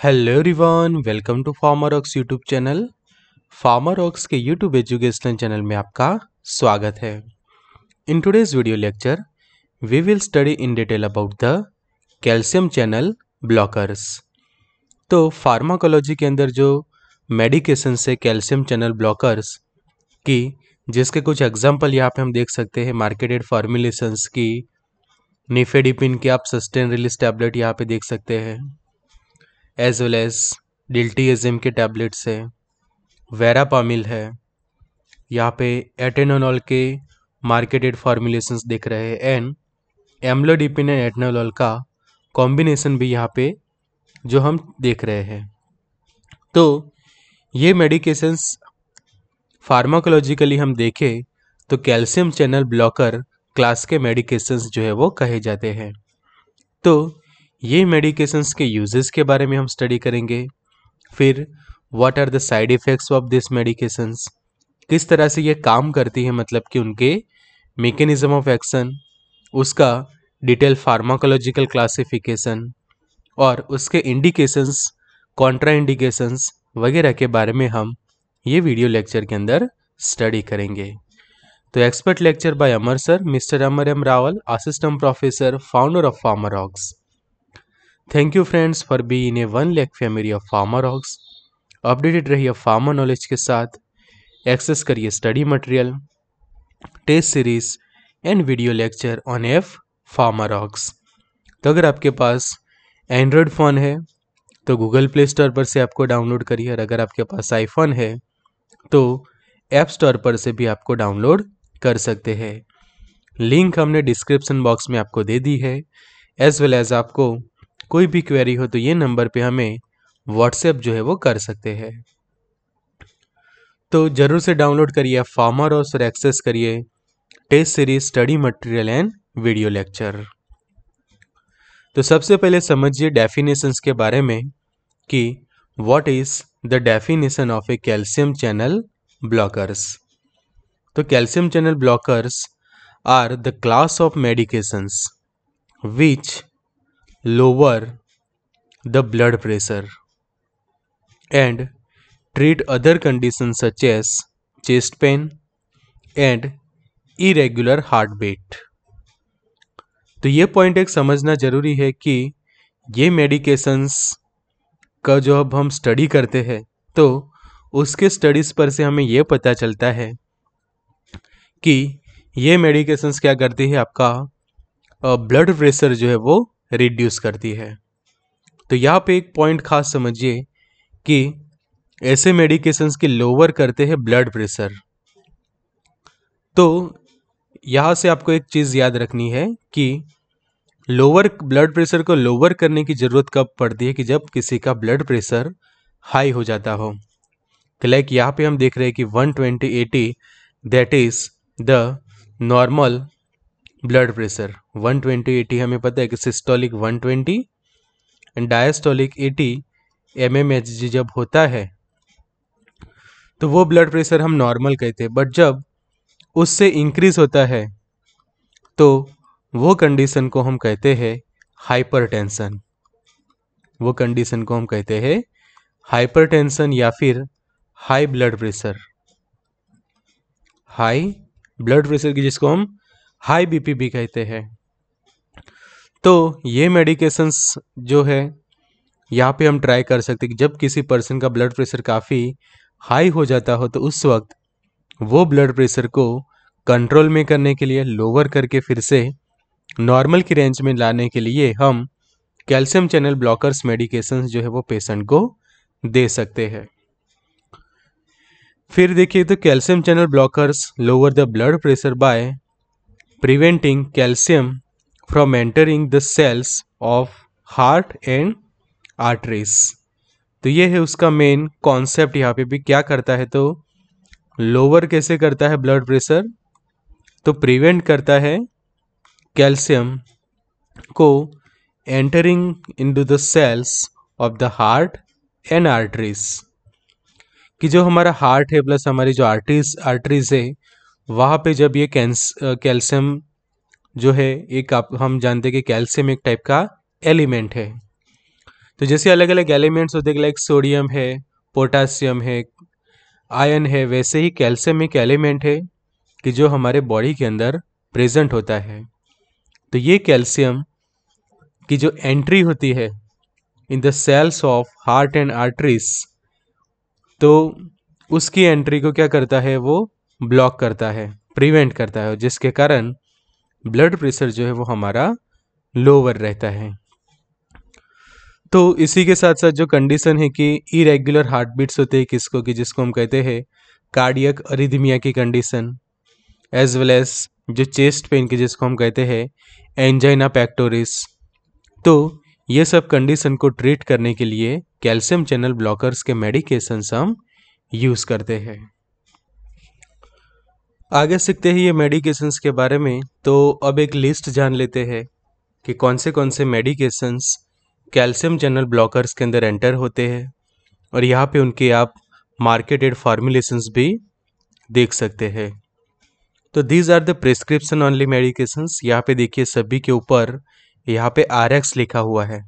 Hello Hello welcome to Pharma Rocks YouTube channel Pharma Rocks के YouTube educational channel में आपका स्वागत है in today's video lecture we will study in detail about the calcium channel blockers तो pharmacology के अंदर जो medication से कैल्शियम चैनल ब्लॉकर्स की जिसके कुछ एग्जाम्पल यहाँ पे हम देख सकते हैं मार्केटेड फार्मुलेशंस की निफेडिपिन की आप सस्टेन रिलीज टैबलेट यहाँ पे देख सकते हैं एज वेल एज डिल्टीजम के टैबलेट्स है वेरापामिल है यहाँ पे एटेनोनॉल के मार्केटेड फार्मूलेशन दिख रहे हैं एंड एम्लोडिपिन एंड एटेनोनॉल का कॉम्बिनेशन भी यहाँ पे जो हम देख रहे हैं तो ये मेडिकेशंस फार्माकोलॉजिकली हम देखें तो कैल्शियम चैनल ब्लॉकर क्लास के मेडिकेशंस जो है वो कहे जाते हैं तो ये मेडिकेशंस के यूजेस के बारे में हम स्टडी करेंगे फिर what are the side effects of this medications किस तरह से ये काम करती है मतलब कि उनके मेकेनिज्म ऑफ एक्शन उसका डिटेल फार्माकोलॉजिकल क्लासिफिकेशन और उसके इंडिकेशंस कॉन्ट्रा इंडिकेशंस वगैरह के बारे में हम ये वीडियो लेक्चर के अंदर स्टडी करेंगे तो expert lecture by Amar sir mister Amar M Rawal assistant professor founder of Pharma Rocks thank you friends for be in a one lakh family of Pharma Rocks updated रहिए फार्मर नॉलेज के साथ एक्सेस करिए study material test series and video lecture on F Pharma Rocks तो अगर आपके पास Android phone है तो Google play store पर से आपको डाउनलोड करिए और अगर आपके पास आईफोन है तो ऐप स्टोर पर से भी आपको डाउनलोड कर सकते हैं लिंक हमने डिस्क्रिप्शन बॉक्स में आपको दे दी है एज वेल एज आपको कोई भी क्वेरी हो तो ये नंबर पे हमें व्हाट्सएप जो है वो कर सकते हैं तो ज़रूर से डाउनलोड करिए फार्मर और सर एक्सेस करिए test series study material and video lecture तो सबसे पहले समझिए डेफिनेशंस के बारे में कि what is the definition of a calcium channel blockers तो calcium channel blockers are the class of medications which lower the blood pressure and treat other conditions such as chest pain and irregular heartbeat. तो ये point एक समझना ज़रूरी है कि ये medications का जो अब हम स्टडी करते हैं तो उसके स्टडीज़ पर से हमें ये पता चलता है कि ये मेडिकेशंस क्या करती है आपका ब्लड प्रेशर जो है वो रिड्यूस करती है तो यहाँ पे एक पॉइंट खास समझिए कि ऐसे मेडिकेशंस के लोअर करते हैं ब्लड प्रेशर तो यहाँ से आपको एक चीज़ याद रखनी है कि लोअर ब्लड प्रेशर को लोअर करने की ज़रूरत कब पड़ती है कि जब किसी का ब्लड प्रेशर हाई हो जाता हो लाइक यहाँ पे हम देख रहे हैं कि 120 80 that is the normal blood pressure 120 eighty हमें पता है कि systolic 120 and diastolic eighty M जब होता है तो वो ब्लड प्रेशर हम नॉर्मल कहते हैं बट जब उससे इंक्रीज होता है तो वो कंडीशन को हम कहते हैं हाइपरटेंशन वो कंडीशन को हम कहते हैं हाइपरटेंशन या फिर high blood pressure high blood pressure की जिसको हम हाई बीपी भी कहते हैं तो ये मेडिकेशंस जो है यहाँ पे हम ट्राई कर सकते हैं कि जब किसी पर्सन का ब्लड प्रेशर काफ़ी हाई हो जाता हो तो उस वक्त वो ब्लड प्रेशर को कंट्रोल में करने के लिए लोअर करके फिर से नॉर्मल की रेंज में लाने के लिए हम कैल्शियम चैनल ब्लॉकर्स मेडिकेशंस जो है वो पेशेंट को दे सकते हैं फिर देखिए तो calcium channel blockers lower the blood pressure by preventing calcium from entering the cells of heart and arteries तो ये है उसका मेन कॉन्सेप्ट यहाँ पे भी क्या करता है तो लोअर कैसे करता है ब्लड प्रेशर तो प्रिवेंट करता है कैल्शियम को entering into the cells of the heart and arteries कि जो हमारा हार्ट है प्लस हमारी जो आर्टरीज आर्टरीज है वहाँ पे जब ये कैंस कैल्शियम जो है एक आप हम जानते हैं कि कैल्शियम एक टाइप का एलिमेंट है तो जैसे अलग अलग एलिमेंट्स होते हैं लाइक सोडियम है पोटासियम है आयन है वैसे ही कैल्शियम एक एलिमेंट है कि जो हमारे बॉडी के अंदर प्रेजेंट होता है तो ये कैल्शियम की जो एंट्री होती है in the cells of heart and arteries तो उसकी एंट्री को क्या करता है वो ब्लॉक करता है प्रिवेंट करता है जिसके कारण ब्लड प्रेशर जो है वो हमारा लोअर रहता है तो इसी के साथ साथ जो कंडीशन है कि इरेगुलर हार्ट बीट्स होते हैं किसको कि जिसको हम कहते हैं कार्डियक अरिदमिया की कंडीशन एज वेल एज जो चेस्ट पेन की जिसको हम कहते हैं एंजाइना पैक्टोरिस तो ये सब कंडीशन को ट्रीट करने के लिए कैल्शियम चैनल ब्लॉकर्स के मेडिकेशंस हम यूज़ करते हैं आगे सीखते हैं ये मेडिकेशंस के बारे में तो अब एक लिस्ट जान लेते हैं कि कौन से कौन से मेडिकेशंस कैल्शियम चैनल ब्लॉकर्स के अंदर एंटर होते हैं और यहाँ पे उनके आप मार्केटेड फार्मूलेशंस भी देख सकते हैं तो these are the prescription only medications यहाँ पे देखिए सभी के ऊपर यहाँ पे आर लिखा हुआ है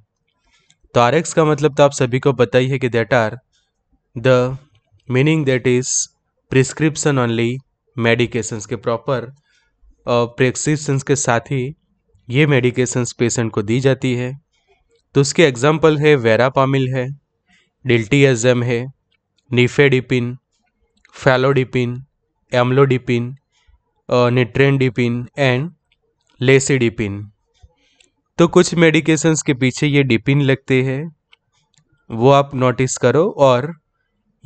तो आर का मतलब तो आप सभी को पता ही है कि that are the meaning that is prescription only medications के प्रॉपर प्रेक्सिशंस के साथ ही ये मेडिकेशंस पेशेंट को दी जाती है तो उसके एग्जाम्पल है वेरापामिल है डिल्टीएजम है nifedipine felodipine amlodipine nitrendipine and lacidipine तो कुछ मेडिकेशंस के पीछे ये डिपिन लगते हैं वो आप नोटिस करो और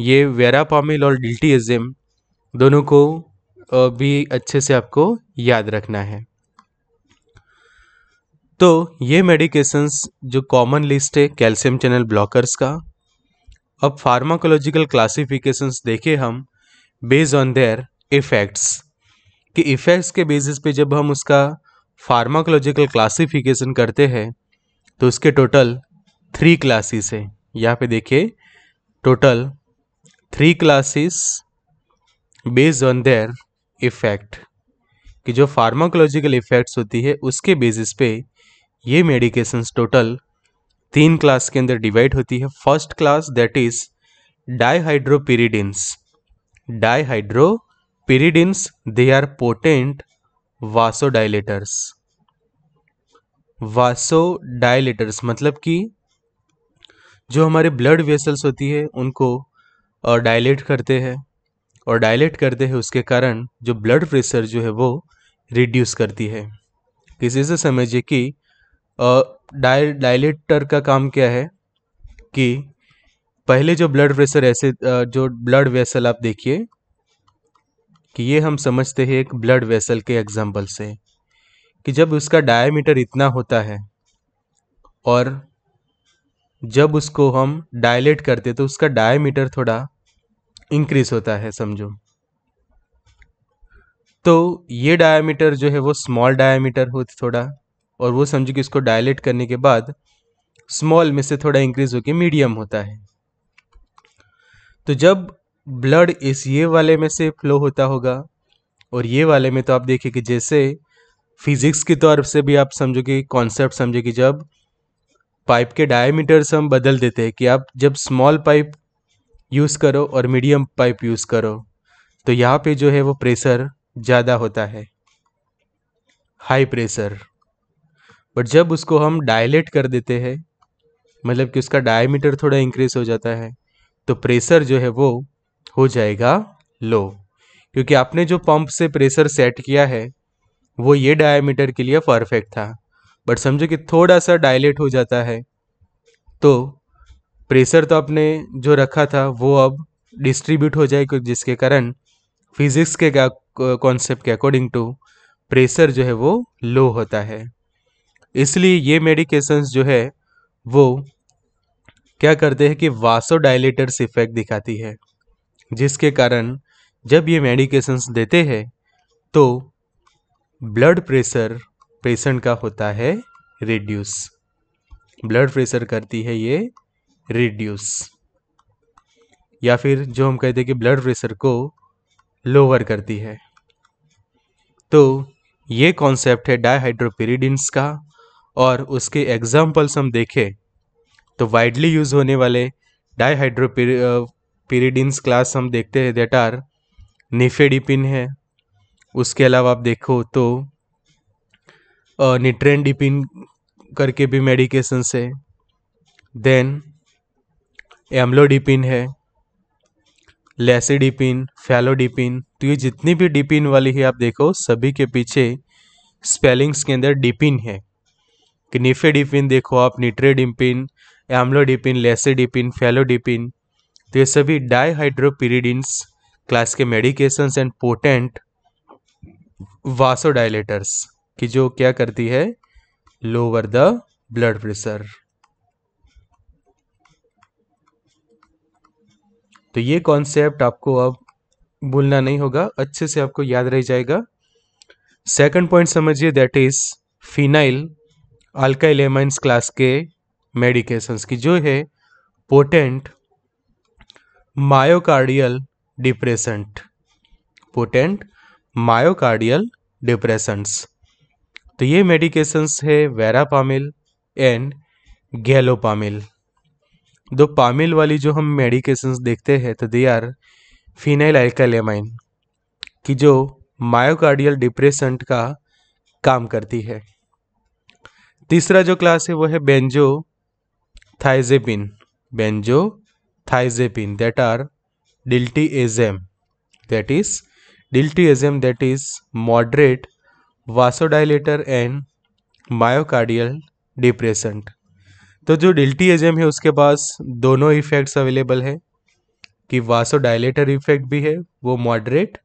ये वेरापामिल और डिल्टीएजम दोनों को भी अच्छे से आपको याद रखना है तो ये मेडिकेशंस जो कॉमन लिस्ट है कैल्शियम चैनल ब्लॉकर्स का अब फार्माकोलॉजिकल क्लासिफिकेशंस देखें हम बेस्ड ऑन देयर इफ़ेक्ट्स कि इफ़ेक्ट्स के बेसिस पे जब हम उसका फार्माकोलॉजिकल क्लासिफिकेशन करते हैं तो उसके टोटल थ्री क्लासेस है यहाँ पे देखिए total three classes based on their effect कि जो फार्माकोलॉजिकल इफ़ेक्ट्स होती है उसके बेसिस पे ये मेडिकेशंस टोटल तीन क्लास के अंदर डिवाइड होती है first class that is dihydropyridines dihydropyridines they are potent vasodilators vasodilators मतलब कि जो हमारे ब्लड वेसल्स होती है उनको डायलेट करते हैं और डायलेट करते हैं उसके कारण जो ब्लड प्रेशर जो है वो रिड्यूस करती है किसी से समझिए कि डाय डायलेटर का काम क्या है कि पहले जो ब्लड प्रेशर ऐसे जो ब्लड वेसल आप देखिए कि ये हम समझते हैं एक ब्लड वेसल के एग्जाम्पल से कि जब उसका डायमीटर इतना होता है और जब उसको हम डायलेट करते तो उसका डायमीटर थोड़ा इंक्रीज होता है समझो तो ये डायामीटर जो है वो स्मॉल डायामीटर हो थोड़ा और वो समझो कि इसको डायलेट करने के बाद स्मॉल में से थोड़ा इंक्रीज होकर मीडियम होता है तो जब ब्लड इस ये वाले में से फ्लो होता होगा और ये वाले में तो आप देखिए कि जैसे फिजिक्स की तौर से भी आप समझो कि कॉन्सेप्ट समझो कि जब पाइप के डायमीटर्स हम बदल देते हैं कि आप जब स्मॉल पाइप यूज़ करो और मीडियम पाइप यूज़ करो तो यहाँ पे जो है वो प्रेशर ज़्यादा होता है हाई प्रेशर बट जब उसको हम डायलेट कर देते हैं मतलब कि उसका डायमीटर थोड़ा इंक्रीज हो जाता है तो प्रेशर जो है वो हो जाएगा लो क्योंकि आपने जो पंप से प्रेशर सेट किया है वो ये डायमीटर के लिए परफेक्ट था बट समझो कि थोड़ा सा डायलेट हो जाता है तो प्रेशर तो आपने जो रखा था वो अब डिस्ट्रीब्यूट हो जाए जिसके कारण फिज़िक्स के कॉन्सेप्ट के अकॉर्डिंग टू प्रेशर जो है वो लो होता है इसलिए ये मेडिकेशंस जो है वो क्या करते हैं कि वासोडाइलेटर्स इफेक्ट दिखाती है जिसके कारण जब ये मेडिकेशंस देते हैं तो ब्लड प्रेशर पेशेंट का होता है रिड्यूस ब्लड प्रेशर करती है ये रिड्यूस या फिर जो हम कहते हैं कि ब्लड प्रेशर को लोअर करती है तो ये कॉन्सेप्ट है डाईहाइड्रोपिरिडिन्स का और उसके एग्जाम्पल्स हम देखें तो वाइडली यूज होने वाले डाईहाइड्रोपिरिडिन्स क्लास हम देखते हैं देट आर निफेडिपिन है उसके अलावा आप देखो तो निट्रेंडिपिन करके भी मेडिकेशन से देन एम्लोडिपिन है लेसिडिपिन फैलोडिपिन तो ये जितनी भी डिपिन वाली है आप देखो सभी के पीछे स्पेलिंग्स के अंदर डिपिन है कि निफेडिपिन देखो आप निट्रेडिपिन एम्लोडिपिन लेसिडिपिन फैलोडिपिन तो ये सभी डाईहाइड्रोपिरीडिन्स क्लास के मेडिकेशंस एंड पोटेंट वासोडाइलेटर्स की जो क्या करती है लोअर द ब्लड प्रेशर तो ये कॉन्सेप्ट आपको अब भूलना नहीं होगा अच्छे से आपको याद रह जाएगा सेकंड पॉइंट समझिए that is phenyl alkyl amines class के मेडिकेशंस की जो है potent myocardial depressant potent myocardial depressants तो ये मेडिकेशंस है वेरापामिल एंड गैलोपामिल दो पामिल वाली जो हम मेडिकेशन देखते हैं तो दे आर फिनाइल एल्कालेमाइन कि जो मायोकार्डियल डिप्रेसेंट का काम करती है तीसरा जो क्लास है वो है benzothiazepine benzothiazepine that are diltiazem that is diltiazem that is moderate vasodilator and myocardial depressant तो जो डिल्टी एजेम है उसके पास दोनों इफ़ेक्ट्स अवेलेबल है कि वासो डायलेटर इफ़ेक्ट भी है वो मॉडरेट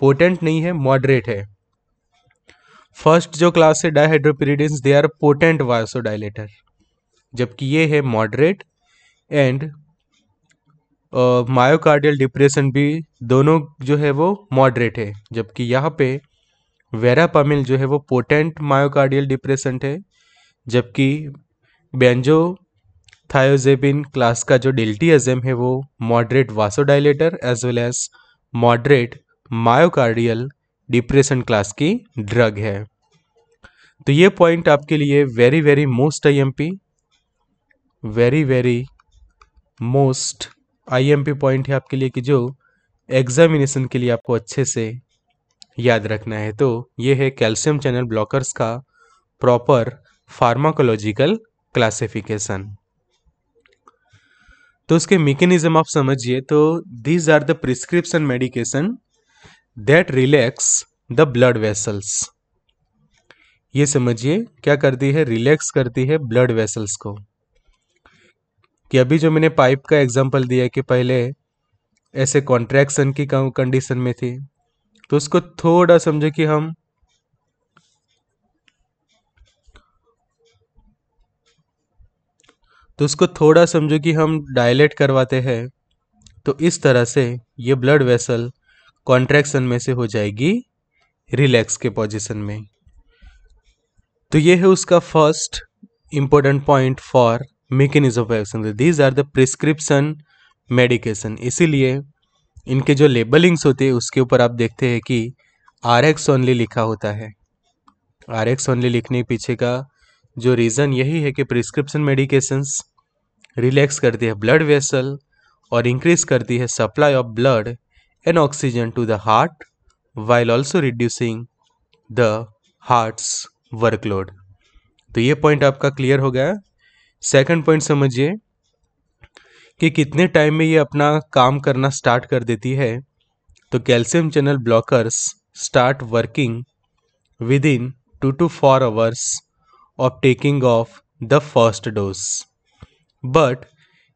पोटेंट नहीं है मॉडरेट है फर्स्ट जो क्लास है dihydropyridines they are potent vasodilator जबकि ये है मॉडरेट एंड मायोकार्डियल डिप्रेशन भी दोनों जो है वो मॉडरेट है जबकि यहाँ पे वेरापामिल जो है वो पोटेंट मायोकार्डियल डिप्रेशन है जबकि बेंजो थायोजेबिन क्लास का जो एजेम है वो moderate vasodilator as well as moderate myocardial depression class की ड्रग है तो ये पॉइंट आपके लिए very very most IMP very very most IMP point है आपके लिए कि जो एग्जामिनेशन के लिए आपको अच्छे से याद रखना है तो ये है कैल्शियम चैनल ब्लॉकर्स का प्रॉपर फार्माकोलॉजिकल क्लासिफिकेशन तो उसके मेकेनिज्म आप समझिए तो these are the prescription medication that relax the blood vessels ये समझिए क्या करती है रिलैक्स करती है ब्लड वेसल्स को कि अभी जो मैंने पाइप का एग्जांपल दिया कि पहले ऐसे कॉन्ट्रैक्शन की कंडीशन में थी तो उसको थोड़ा समझो कि हम तो उसको थोड़ा समझो कि हम डायलेट करवाते हैं तो इस तरह से ये ब्लड वेसल कॉन्ट्रैक्शन में से हो जाएगी रिलैक्स के पोजीशन में तो ये है उसका first important point for mechanism of action these are the prescription medication इसीलिए इनके जो लेबलिंग्स होते हैं उसके ऊपर आप देखते हैं कि आर एक्स ओनली लिखा होता है आर एक्स ओनली लिखने के पीछे का जो रीज़न यही है कि प्रिस्क्रिप्शन मेडिकेशंस रिलैक्स करती है ब्लड वेसल और इंक्रीज करती है supply of blood and oxygen to the heart while also reducing the heart's workload तो ये पॉइंट आपका क्लियर हो गया सेकंड पॉइंट समझिए कि कितने टाइम में ये अपना काम करना स्टार्ट कर देती है तो calcium channel blockers start working within two to four hours of taking of the first dose. But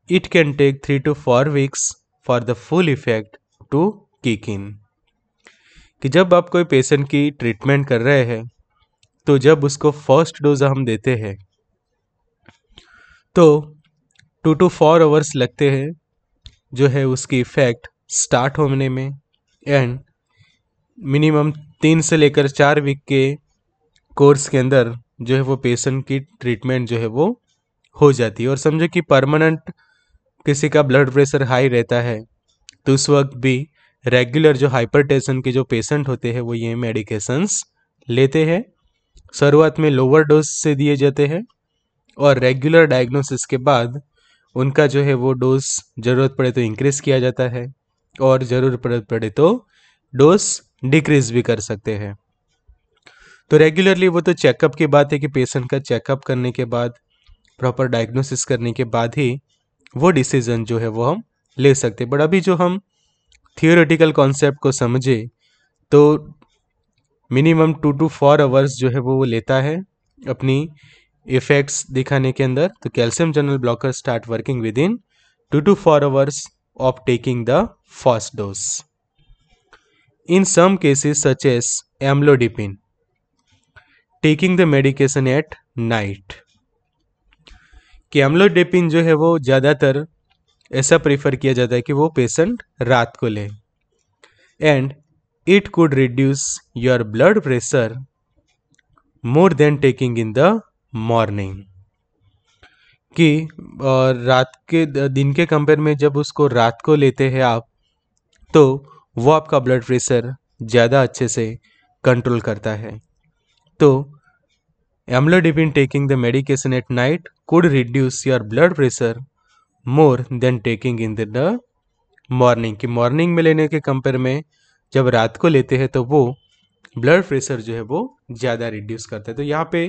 it can take 3 to 4 weeks for the full effect to kick in. कि जब आप कोई patient की treatment कर रहे हैं तो जब उसको फर्स्ट डोज हम देते हैं तो टू टू फोर आवर्स लगते हैं जो है उसकी इफ़ेक्ट स्टार्ट होने में एंड मिनिमम तीन से लेकर चार वीक के कोर्स के अंदर जो है वो पेशेंट की ट्रीटमेंट जो है वो हो जाती है और समझो कि परमानेंट किसी का ब्लड प्रेशर हाई रहता है तो उस वक्त भी रेगुलर जो हाइपरटेंशन के जो पेशेंट होते हैं वो ये मेडिकेशंस लेते हैं शुरुआत में लोअर डोज से दिए जाते हैं और रेगुलर डायग्नोसिस के बाद उनका जो है वो डोज ज़रूरत पड़े तो इंक्रीज़ किया जाता है और ज़रूरत पड़े तो डोज डिक्रीज़ भी कर सकते हैं तो रेगुलरली वो तो चेकअप की बात है कि पेशेंट का चेकअप करने के बाद प्रॉपर डायग्नोसिस करने के बाद ही वो डिसीज़न जो है वो हम ले सकते बट अभी जो हम थियोरेटिकल कॉन्सेप्ट को समझे तो minimum two to four hours जो है वो वो लेता है अपनी इफ़ेक्ट्स दिखाने के अंदर तो calcium channel blocker start working within two to four hours of taking the first dose in some cases such as amlodipine taking the medication at night amlodipine जो है वो ज़्यादातर ऐसा प्रेफर किया जाता है कि वो पेशेंट रात को ले and it could reduce your blood pressure more than taking in the morning कि और रात के दिन के कंपेयर में जब उसको रात को लेते हैं आप तो वो आपका ब्लड प्रेशर ज़्यादा अच्छे से कंट्रोल करता है तो amlodipine taking the medication at night could reduce your blood pressure more than taking in the morning कि मॉर्निंग में लेने के कंपेयर में जब रात को लेते हैं तो वो ब्लड प्रेशर जो है वो ज़्यादा रिड्यूस करता है तो यहाँ पे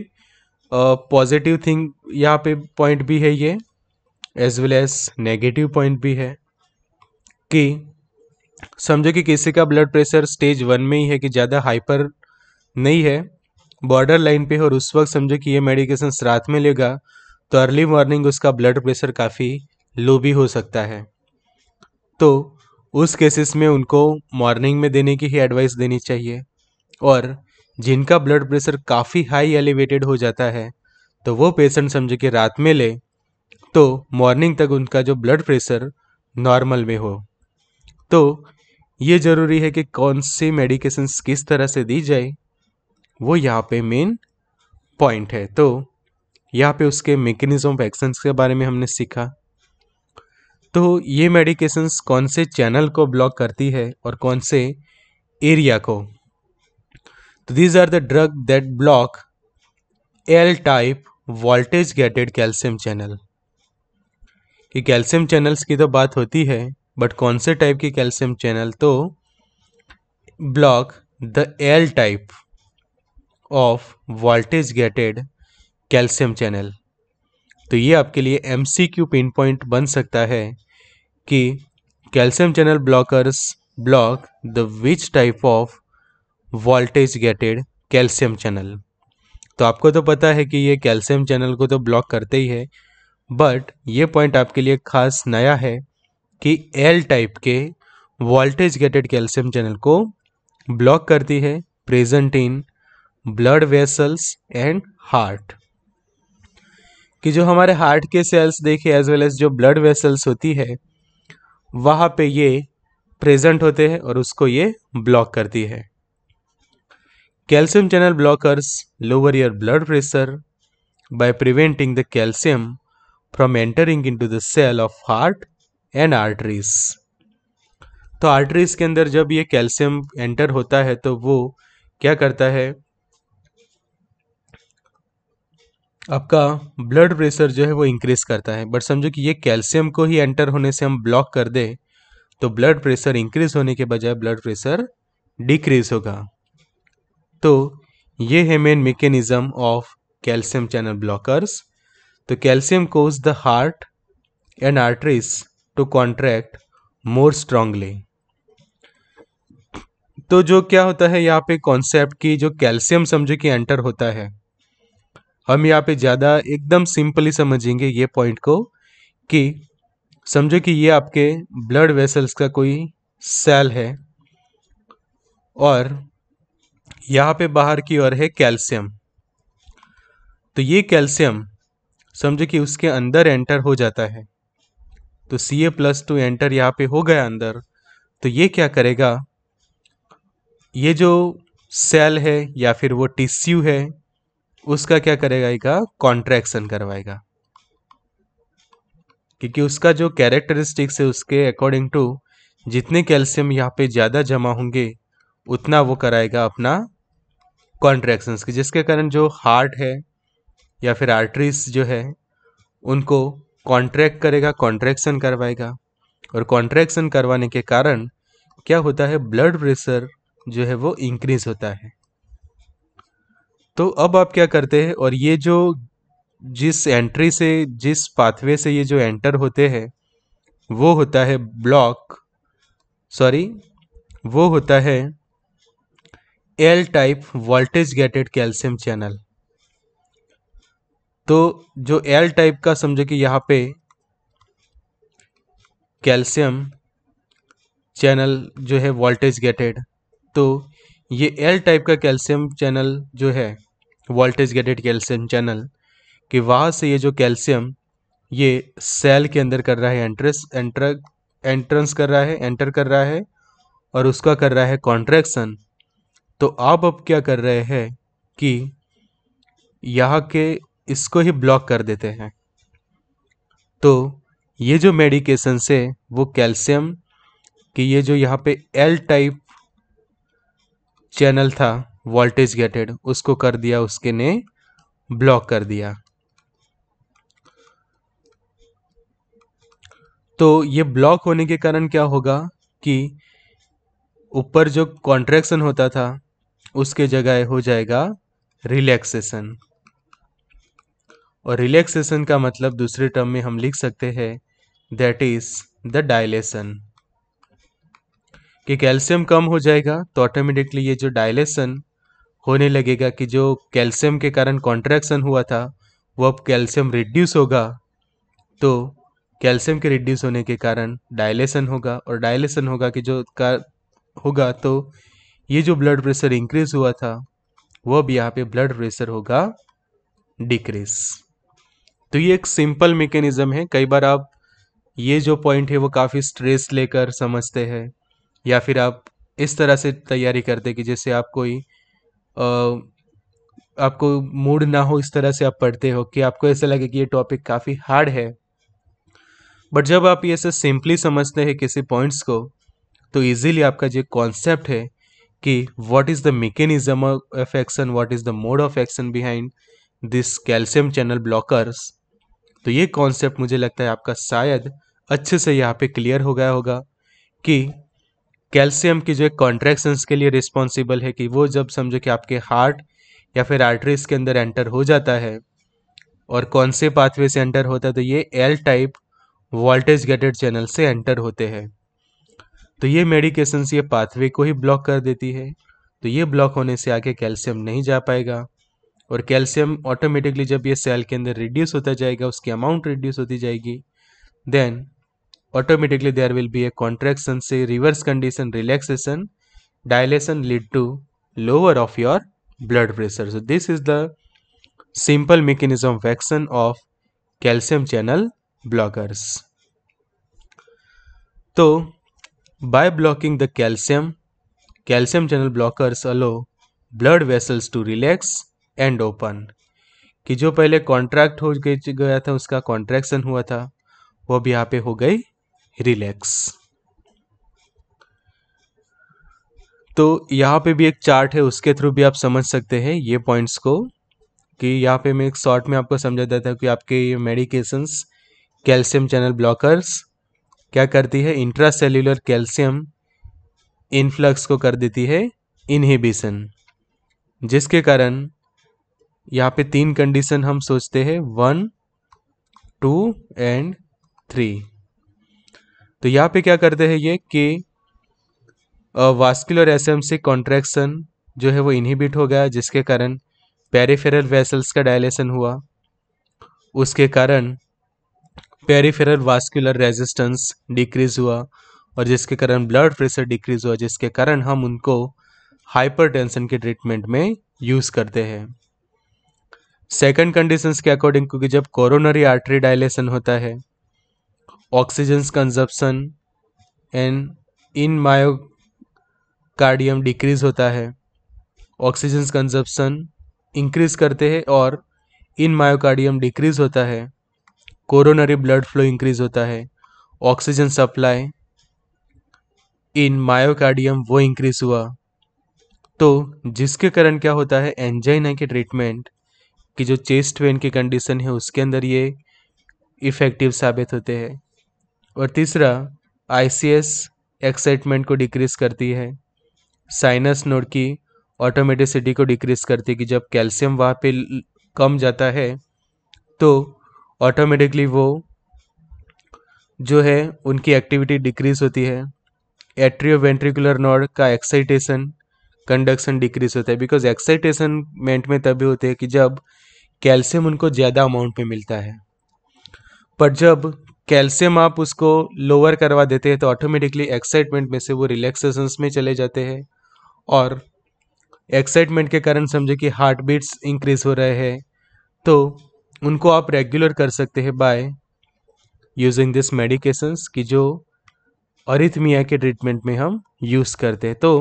पॉजिटिव थिंग यहाँ पे पॉइंट भी है ये as well as negative point भी है कि समझो कि किसी का ब्लड प्रेशर स्टेज वन में ही है कि ज़्यादा हाइपर नहीं है बॉर्डर लाइन पे हो और उस वक्त समझो कि ये मेडिकेशन रात में लेगा तो अर्ली मॉर्निंग उसका ब्लड प्रेशर काफ़ी लो भी हो सकता है तो उस केसेस में उनको मॉर्निंग में देने की ही एडवाइस देनी चाहिए और जिनका ब्लड प्रेशर काफ़ी हाई एलिवेटेड हो जाता है तो वो पेशेंट समझो कि रात में ले तो मॉर्निंग तक उनका जो ब्लड प्रेशर नॉर्मल में हो तो ये ज़रूरी है कि कौन सी मेडिकेशंस किस तरह से दी जाए वो यहाँ पे मेन पॉइंट है तो यहाँ पे उसके मेकेनिज्म ऑफ एक्शन के बारे में हमने सीखा तो ये मेडिकेशंस कौन से चैनल को ब्लॉक करती है और कौन से एरिया को तो these are the drug that block L type voltage gated calcium channel कि कैल्शियम चैनल्स की तो बात होती है बट कौन से टाइप की कैल्शियम चैनल तो block the L type of voltage gated calcium channel तो ये आपके लिए M C Q pin point बन सकता है कि calcium channel blockers block the which type of voltage gated calcium channel तो आपको तो पता है कि ये कैल्शियम चैनल को तो ब्लॉक करते ही है बट ये पॉइंट आपके लिए खास नया है कि एल टाइप के वोल्टेज गेटेड कैल्शियम चैनल को ब्लॉक करती है present in blood vessels and heart कि जो हमारे हार्ट के सेल्स देखे एज वेल एज जो ब्लड वेसल्स होती है वहाँ पे ये प्रेजेंट होते हैं और उसको ये ब्लॉक करती है calcium channel blockers lower your blood pressure preventing the calcium from entering into the cell of heart and arteries तो आर्टरीज के अंदर जब ये कैल्शियम एंटर होता है तो वो क्या करता है आपका ब्लड प्रेशर जो है वो इंक्रीज करता है बट समझो कि ये कैल्शियम को ही एंटर होने से हम ब्लॉक कर दें तो ब्लड प्रेशर इंक्रीज होने के बजाय ब्लड प्रेशर डिक्रीज होगा तो ये है main mechanism of calcium channel blockers तो calcium cause the heart and arteries to contract more strongly तो जो क्या होता है यहाँ पे कॉन्सेप्ट की जो कैल्शियम समझो कि एंटर होता है हम यहाँ पे ज़्यादा एकदम सिंपली समझेंगे ये पॉइंट को कि समझो कि ये आपके ब्लड वेसल्स का कोई सेल है और यहाँ पे बाहर की ओर है कैल्शियम तो ये कैल्शियम समझो कि उसके अंदर एंटर हो जाता है तो C A plus two enter यहाँ पे हो गया अंदर तो ये क्या करेगा ये जो सेल है या फिर वो टिश्यू है उसका क्या करेगा इका कॉन्ट्रैक्शन करवाएगा क्योंकि उसका जो कैरेक्टरिस्टिक्स है उसके अकॉर्डिंग टू जितने कैल्शियम यहाँ पे ज़्यादा जमा होंगे उतना वो कराएगा अपना कॉन्ट्रैक्शंस की जिसके कारण जो हार्ट है या फिर आर्टरीज जो है उनको कॉन्ट्रैक्ट करेगा कॉन्ट्रैक्शन करवाएगा और कॉन्ट्रैक्शन करवाने के कारण क्या होता है ब्लड प्रेशर जो है वो इंक्रीज होता है तो अब आप क्या करते हैं और ये जो जिस एंट्री से जिस पाथवे से ये जो एंटर होते हैं वो होता है ब्लॉक सॉरी वो होता है L type voltage gated calcium channel तो जो एल टाइप का समझो कि यहाँ पे कैल्शियम चैनल जो है वोल्टेज गेटेड तो ये एल टाइप का कैल्शियम चैनल जो है वोल्टेज गेटेड कैल्शियम चैनल कि वहाँ से ये जो कैल्शियम ये सेल के अंदर कर रहा है एंट्रेस एंटर एंट्रेंस कर रहा है एंटर कर रहा है और उसका कर रहा है कॉन्ट्रैक्शन तो आप अब क्या कर रहे हैं कि यहाँ के इसको ही ब्लॉक कर देते हैं तो ये जो मेडिकेशन से वो कैल्शियम कि ये जो यहाँ पे एल टाइप चैनल था वोल्टेज गेटेड उसको कर दिया उसके ने ब्लॉक कर दिया तो ये ब्लॉक होने के कारण क्या होगा कि ऊपर जो कॉन्ट्रैक्शन होता था उसके जगह हो जाएगा रिलैक्सेशन और रिलैक्सेशन का मतलब दूसरे टर्म में हम लिख सकते हैं दैट इज द डायलेशन कि कैल्शियम कम हो जाएगा तो ऑटोमेटिकली ये जो डायलेशन होने लगेगा कि जो कैल्शियम के कारण कॉन्ट्रैक्शन हुआ था वो अब कैल्शियम रिड्यूस होगा तो कैल्शियम के रिड्यूस होने के कारण डायलेशन होगा और डायलेशन होगा कि जो का होगा तो ये जो ब्लड प्रेशर इंक्रीज हुआ था वो अब यहाँ पे ब्लड प्रेशर होगा डिक्रीज तो ये एक सिंपल मेकेनिज्म है कई बार आप ये जो पॉइंट है वो काफ़ी स्ट्रेस लेकर समझते हैं या फिर आप इस तरह से तैयारी करते कि जैसे आप कोई आपको मूड ना हो इस तरह से आप पढ़ते हो कि आपको ऐसा लगे कि ये टॉपिक काफ़ी हार्ड है बट जब आप ये सब सिंपली समझते हैं किसी पॉइंट्स को तो इजीली आपका जो कॉन्सेप्ट है कि what is the mechanism of action what is the mode of action behind this calcium channel blockers तो ये कॉन्सेप्ट मुझे लगता है आपका शायद अच्छे से यहाँ पे क्लियर हो गया होगा कि कैल्शियम की जो एक कॉन्ट्रैक्शंस के लिए रिस्पॉन्सिबल है कि वो जब समझो कि आपके हार्ट या फिर आर्टरीज के अंदर एंटर हो जाता है और कौन से पाथवे से एंटर होता है तो ये L type voltage gated channel से एंटर होते हैं तो ये मेडिकेशन ये पाथवे को ही ब्लॉक कर देती है तो ये ब्लॉक होने से आके कैल्शियम नहीं जा पाएगा और कैल्शियम ऑटोमेटिकली जब ये सेल के अंदर रिड्यूस होता जाएगा उसकी अमाउंट रिड्यूस होती जाएगी then automatically there will be a contraction say reverse condition relaxation dilation lead to lower of your blood pressure so this is the simple mechanism of action of calcium channel blockers so by blocking the calcium calcium channel blockers allow blood vessels to relax and open कि जो पहले contract हो गया था उसका contraction हुआ था वो भी यहाँ पे हो गई रिलैक्स तो यहाँ पे भी एक चार्ट है उसके थ्रू भी आप समझ सकते हैं ये पॉइंट्स को कि यहाँ पे मैं एक शॉर्ट में आपको समझा देता हूँ कि आपके ये मेडिकेशंस कैल्शियम चैनल ब्लॉकर्स क्या करती है सेल्यूलर कैल्शियम इनफ्लक्स को कर देती है इनहिबिशन जिसके कारण यहाँ पे तीन कंडीशन हम सोचते हैं वन टू एंड थ्री तो यहाँ पे क्या करते हैं ये कि वास्कुलर एसएमसी कॉन्ट्रैक्शन जो है वो इनहिबिट हो गया जिसके कारण पेरीफेरल वेसल्स का डायलेशन हुआ उसके कारण पेरीफेरल वास्कुलर रेजिस्टेंस डिक्रीज हुआ और जिसके कारण ब्लड प्रेशर डिक्रीज हुआ जिसके कारण हम उनको हाइपरटेंशन के ट्रीटमेंट में यूज़ करते हैं सेकंड कंडीशंस के अकॉर्डिंग क्योंकि जब कोरोनरी आर्टरी डायलेशन होता है oxygen consumption and in myocardium decrease होता है ऑक्सीजन कंजप्शन इंक्रीज करते हैं और इन मायोकार्डियम डिक्रीज होता है कोरोनरी ब्लड फ्लो इंक्रीज होता है ऑक्सीजन सप्लाई इन मायोकार्डियम वो इंक्रीज हुआ तो जिसके कारण क्या होता है एंजाइना के ट्रीटमेंट की जो चेस्ट वेन की कंडीशन है उसके अंदर ये इफ़ेक्टिव साबित होते हैं और तीसरा आईसीएस एक्साइटमेंट को डिक्रीज करती है साइनस नोड की ऑटोमेटिसिटी को डिक्रीज करती है कि जब कैल्शियम वहाँ पे कम जाता है तो ऑटोमेटिकली वो जो है उनकी एक्टिविटी डिक्रीज होती है एट्रियो वेंट्रिकुलर नोड का एक्साइटेशन कंडक्शन डिक्रीज होता है बिकॉज एक्साइटेशन मेंट में तभी होते हैं कि जब कैल्शियम उनको ज़्यादा अमाउंट में मिलता है पर जब कैल्शियम आप उसको लोअर करवा देते हैं तो ऑटोमेटिकली एक्साइटमेंट में से वो रिलैक्सेशन में चले जाते हैं और एक्साइटमेंट के कारण समझे कि हार्ट बीट्स इंक्रीज हो रहे हैं तो उनको आप रेगुलर कर सकते हैं बाय यूजिंग दिस मेडिकेशंस कि जो अरिथमिया के ट्रीटमेंट में हम यूज़ करते हैं तो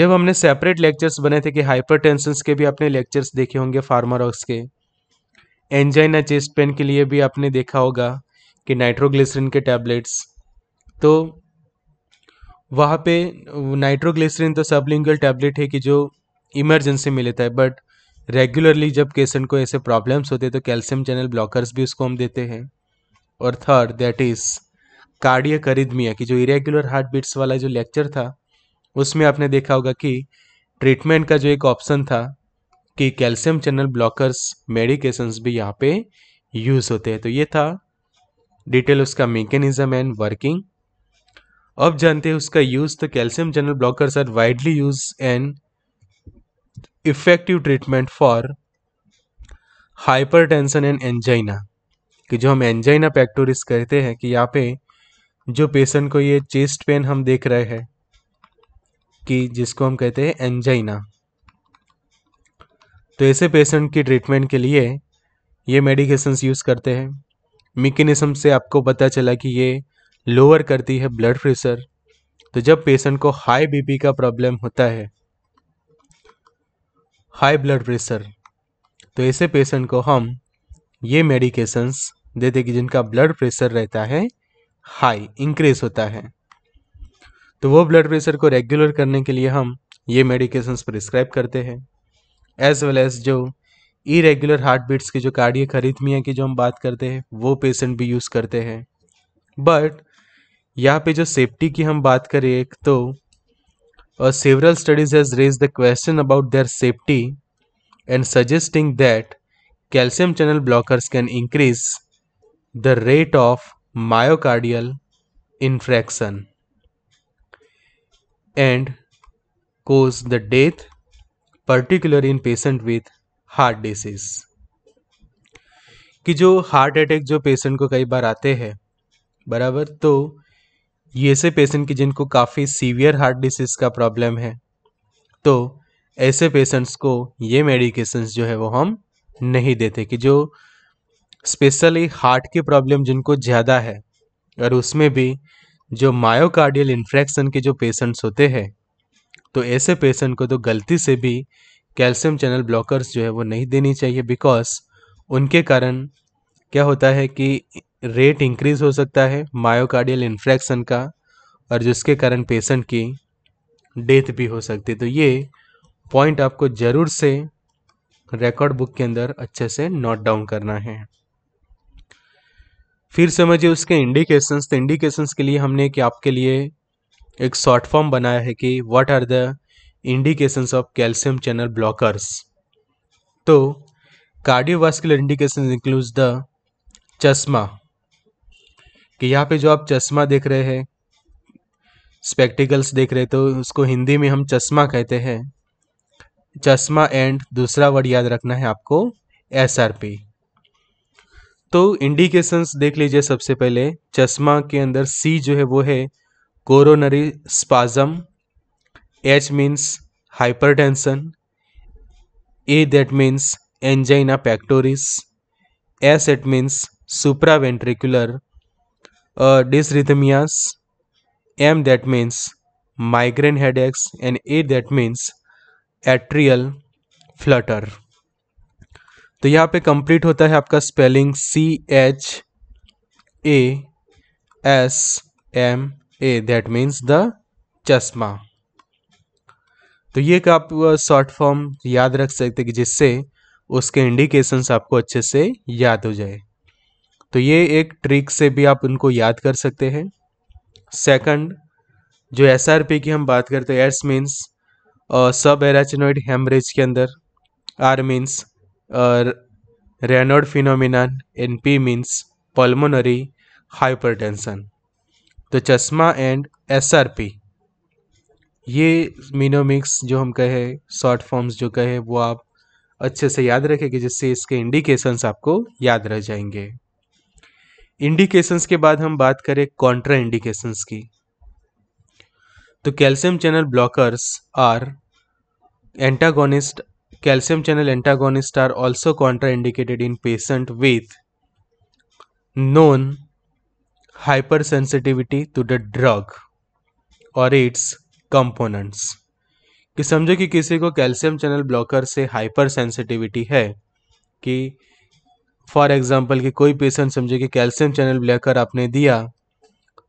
जब हमने सेपरेट लेक्चर्स बने थे कि हाइपर के भी आपने लेक्चर्स देखे होंगे फार्मारॉक्स के एंजाइना चेस्ट पेन के लिए भी आपने देखा होगा कि नाइट्रोग्लिसरीन के टैबलेट्स तो वहाँ पे नाइट्रोग्लिसरीन तो सबलिंगल टैबलेट है कि जो इमरजेंसी में लेता है बट रेगुलरली जब पेशेंट को ऐसे प्रॉब्लम्स होते हैं तो कैल्शियम चैनल ब्लॉकर्स भी उसको हम देते हैं और third that is cardiac arrhythmia की जो इरेगुलर हार्ट बीट्स वाला जो लेक्चर था उसमें आपने देखा होगा कि ट्रीटमेंट का जो एक ऑप्शन था कि कैल्शियम चैनल ब्लॉकर्स मेडिकेशंस भी यहाँ पे यूज़ होते हैं तो ये था डिटेल उसका मेकेनिज्म एंड वर्किंग अब जानते हैं उसका यूज़ तो calcium channel blockers are widely use and effective treatment for hypertension and angina कि जो हम एंजाइना पैक्टोरिस कहते हैं कि यहाँ पे जो पेशेंट को ये चेस्ट पेन हम देख रहे हैं कि जिसको हम कहते हैं एंजाइना तो ऐसे पेशेंट की ट्रीटमेंट के लिए ये मेडिकेशंस यूज़ करते हैं मेकेनिज़म से आपको पता चला कि ये लोअर करती है ब्लड प्रेशर तो जब पेशेंट को हाई बीपी का प्रॉब्लम होता है हाई ब्लड प्रेशर तो ऐसे पेशेंट को हम ये मेडिकेशंस देते कि जिनका ब्लड प्रेशर रहता है हाई इंक्रीज होता है तो वो ब्लड प्रेशर को रेगुलर करने के लिए हम ये मेडिकेशंस प्रिस्क्राइब करते हैं एज वेल एज जो इरेगुलर हार्ट बीट्स की जो कार्डियक अरिथमिया की जो हम बात करते हैं वो पेशेंट भी यूज़ करते हैं बट यहाँ पे जो सेफ्टी की हम बात करें तो several studies has raise the question about their safety and suggesting that calcium channel blockers can increase the rate of myocardial infarction and cause the death particular in patient with heart disease कि जो heart attack जो patient को कई बार आते हैं बराबर तो ये ऐसे पेशेंट की जिनको काफ़ी सीवियर हार्ट डिसीज़ का प्रॉब्लम है तो ऐसे पेशेंट्स को ये मेडिकेशंस जो है वो हम नहीं देते कि जो स्पेशली हार्ट की प्रॉब्लम जिनको ज़्यादा है और उसमें भी जो मायोकार्डियल इन्फ्रैक्शन के जो पेशेंट्स होते हैं तो ऐसे पेशेंट को तो गलती से भी कैल्शियम चैनल ब्लॉकर्स जो है वो नहीं देनी चाहिए बिकॉज उनके कारण क्या होता है कि रेट इंक्रीज हो सकता है मायोकार्डियल इन्फ्रैक्शन का और जिसके कारण पेशेंट की डेथ भी हो सकती है तो ये पॉइंट आपको ज़रूर से रिकॉर्ड बुक के अंदर अच्छे से नोट डाउन करना है फिर समझिए उसके इंडिकेशंस तो इंडिकेशंस के लिए हमने कि आपके लिए एक शॉर्ट फॉर्म बनाया है कि what are the indications of calcium channel blockers तो कार्डियोवास्कुलर इंडिकेशंस इंक्लूड्स द चश्मा कि यहाँ पे जो आप चश्मा देख रहे हैं स्पेक्टिकल्स देख रहे तो उसको हिंदी में हम चश्मा कहते हैं चश्मा एंड दूसरा वर्ड याद रखना है आपको एस आर पी तो इंडिकेशंस देख लीजिए सबसे पहले चश्मा के अंदर सी जो है वो है coronary spasm H means hypertension A that means angina pectoris S at means supra ventricular dysrhythmias M that means migraine headaches and A that means atrial flutter तो यहाँ पे कंप्लीट होता है आपका spelling C H A S M A that means the चश्मा तो ये एक आप शॉर्ट फॉर्म याद रख सकते कि जिससे उसके इंडिकेशंस आपको अच्छे से याद हो जाए तो ये एक ट्रिक से भी आप उनको याद कर सकते हैं सेकंड जो एस की हम बात करते हैं एस मीन्स सब एराचिनोइड हेमरेज के अंदर R means Raynaud phenomenon and P means pulmonary hypertension तो चश्मा एंड एस आर पी ये मीनोमिक्स जो हम कहे शॉर्ट फॉर्म्स जो कहे वो आप अच्छे से याद रखेंगे जिससे इसके इंडिकेशंस आपको याद रह जाएंगे इंडिकेशंस के बाद हम बात करें कॉन्ट्रा इंडिकेशंस की तो calcium channel blockers are antagonist calcium channel antagonist are also contraindicated in patient with known hypersensitivity to the drug और इट्स कंपोनेंट्स कि समझो कि किसी को कैल्शियम चैनल ब्लॉकर से हाइपर सेंसिटिविटी है कि फॉर एग्जांपल कि कोई पेशेंट समझे कि कैल्शियम चैनल ब्लॉकर आपने दिया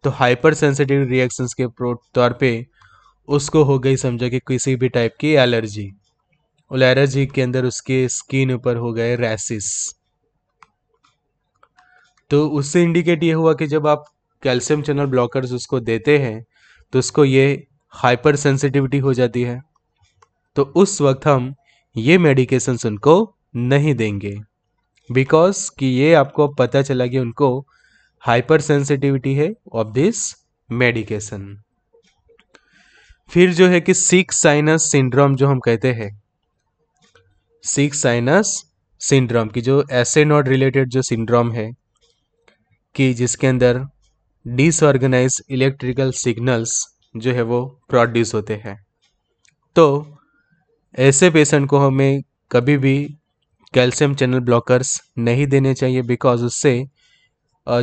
तो हाइपर सेंसिटिव रिएक्शंस के तौर पे उसको हो गई समझो कि किसी भी टाइप की एलर्जी और एलर्जी के अंदर उसके स्किन ऊपर हो गए रैसिस तो उससे इंडिकेट ये हुआ कि जब आप कैल्शियम चैनल ब्लॉकर्स उसको देते हैं तो उसको ये हाइपर सेंसिटिविटी हो जाती है तो उस वक्त हम ये मेडिकेशंस उनको नहीं देंगे बिकॉज कि ये आपको पता चला कि उनको हाइपर सेंसिटिविटी है ऑफ दिस मेडिकेशन फिर जो है कि सिक्स साइनस सिंड्रोम जो हम कहते हैं सिक्स साइनस सिंड्रोम की जो ऐसे नॉट रिलेटेड जो सिंड्रोम है कि जिसके अंदर डिसऑर्गेनाइज इलेक्ट्रिकल सिग्नल्स जो है वो प्रोड्यूस होते हैं तो ऐसे पेशेंट को हमें कभी भी कैल्शियम चैनल ब्लॉकर्स नहीं देने चाहिए बिकॉज उससे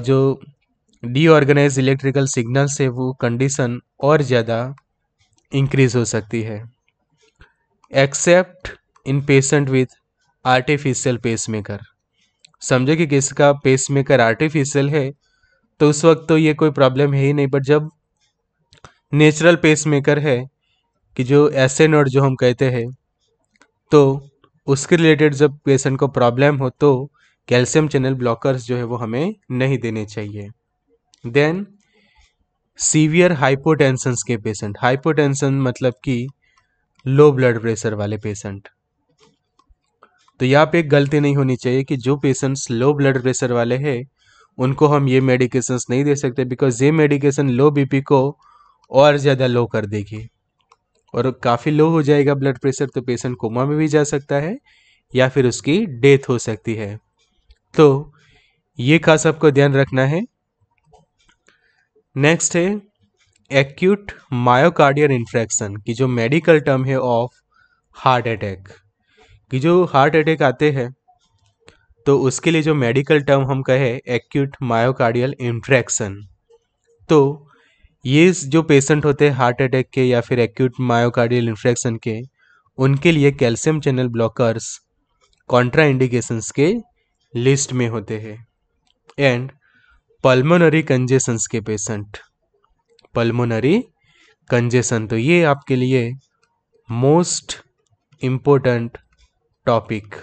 जो डीऑर्गेनाइज इलेक्ट्रिकल सिग्नल से वो कंडीशन और ज़्यादा इंक्रीज हो सकती है except in patient with artificial pacemaker समझो कि किसका पेसमेकर आर्टिफिशियल है तो उस वक्त तो ये कोई प्रॉब्लम है ही नहीं बट जब नेचुरल पेसमेकर है कि जो ऐसे नोड जो हम कहते हैं तो उसके रिलेटेड जब पेशेंट को प्रॉब्लम हो तो कैल्शियम चैनल ब्लॉकर्स जो है वो हमें नहीं देने चाहिए देन सीवियर हाइपोटेंशन के पेशेंट हाइपोटेंशन मतलब कि लो ब्लड प्रेशर वाले पेशेंट तो यहाँ पे गलती नहीं होनी चाहिए कि जो पेशेंट्स लो ब्लड प्रेशर वाले हैं उनको हम ये मेडिकेशंस नहीं दे सकते बिकॉज ये मेडिकेशन लो बीपी को और ज़्यादा लो कर देगी और काफ़ी लो हो जाएगा ब्लड प्रेशर तो पेशेंट कोमा में भी जा सकता है या फिर उसकी डेथ हो सकती है तो ये खास आपको ध्यान रखना है नेक्स्ट है एक्यूट मायोकार्डियल इन्फ्रैक्शन की जो मेडिकल टर्म है ऑफ हार्ट अटैक कि जो हार्ट अटैक आते हैं तो उसके लिए जो मेडिकल टर्म हम कहे एक्यूट मायोकार्डियल इन्फ्रैक्शन तो ये जो पेशेंट होते हैं हार्ट अटैक के या फिर एक्यूट मायोकार्डियल इन्फेक्शन के उनके लिए calcium channel blockers contraindications के लिस्ट में होते हैं एंड पल्मोनरी कंजेशंस के पेशेंट पल्मोनरी कंजेशन तो ये आपके लिए most important topic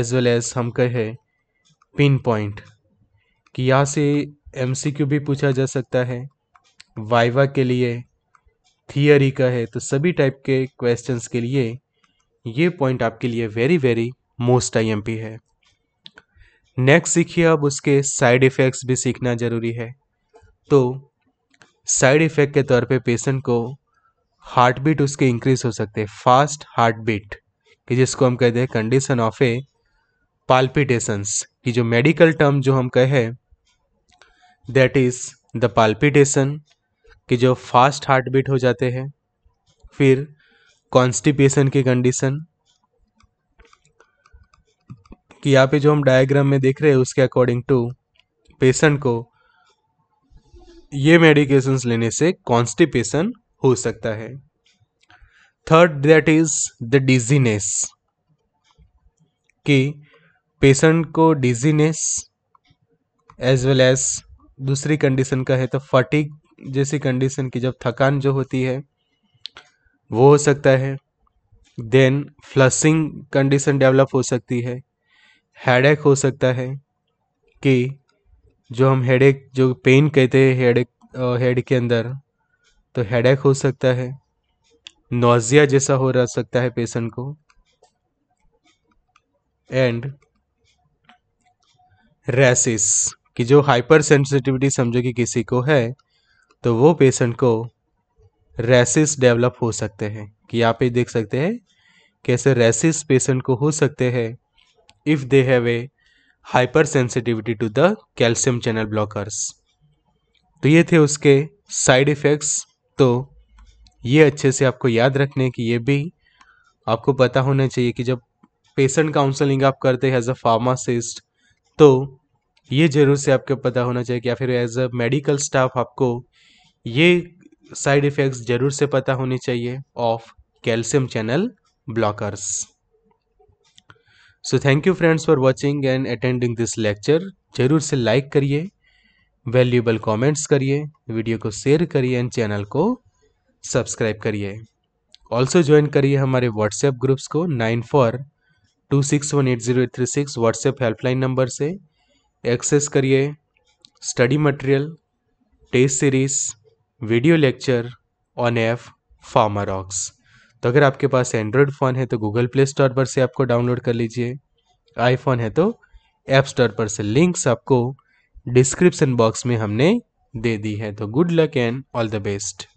as well as हम कहे पिन पॉइंट कि यहाँ से एमसीक्यू भी पूछा जा सकता है वाइवा के लिए थियरी का है तो सभी टाइप के क्वेश्चंस के लिए ये पॉइंट आपके लिए वेरी वेरी मोस्ट आईएमपी है नेक्स्ट सीखिए अब उसके साइड इफ़ेक्ट्स भी सीखना ज़रूरी है तो साइड इफ़ेक्ट के तौर पे पेशेंट को हार्ट बीट उसके इंक्रीज हो सकते हैं फास्ट हार्ट बीट कि जिसको हम कहते हैं कंडीशन ऑफ ए पाल्पिटेशंस की जो मेडिकल टर्म जो हम कहे दैट इज़ द पाल्पिटेशन कि जो फास्ट हार्ट बीट हो जाते हैं फिर कॉन्स्टिपेशन की कंडीशन कि यहाँ पे जो हम डायग्राम में देख रहे हैं उसके अकॉर्डिंग टू पेशेंट को ये मेडिकेशंस लेने से कॉन्स्टिपेशन हो सकता है third that is the dizziness कि पेशेंट को डिजीनेस एज वेल एज दूसरी कंडीशन का है तो फटिक जैसी कंडीशन की जब थकान जो होती है वो हो सकता है देन फ्लसिंग कंडीशन डेवलप हो सकती है हेडेक हो सकता है कि जो हम हेडेक जो पेन कहते हैं हेडेक हेड के अंदर तो हेडेक हो सकता है नोजिया जैसा हो रह सकता है पेशेंट को एंड रेसिस कि जो हाइपर सेंसिटिविटी समझो कि किसी को है तो वो पेशेंट को रेसिस डेवलप हो सकते हैं कि यहाँ पे देख सकते हैं कैसे रेसिस पेशेंट को हो सकते हैं if they have a hypersensitivity to the calcium channel blockers तो ये थे उसके साइड इफ़ेक्ट्स तो ये अच्छे से आपको याद रखने कि ये भी आपको पता होना चाहिए कि जब पेशेंट काउंसलिंग आप करते हैं एज अ फार्मासिस्ट तो ये ज़रूर से आपको पता होना चाहिए कि या फिर एज अ मेडिकल स्टाफ आपको ये साइड इफ़ेक्ट्स जरूर से पता होने चाहिए of calcium channel blockers so thank you friends for watching and attending this lecture जरूर से लाइक करिए वैल्यूएबल कमेंट्स करिए वीडियो को शेयर करिए एंड चैनल को सब्सक्राइब करिए ऑल्सो ज्वाइन करिए हमारे व्हाट्सएप ग्रुप्स को nine four two six one eight zero eight three six WhatsApp helpline number से एक्सेस करिए study material test series video lecture on F Pharmarox तो अगर आपके पास एंड्रॉयड फ़ोन है तो गूगल प्ले स्टोर पर से आपको डाउनलोड कर लीजिए आईफोन है तो ऐप स्टोर पर से लिंक्स आपको डिस्क्रिप्शन बॉक्स में हमने दे दी है तो good luck and all the best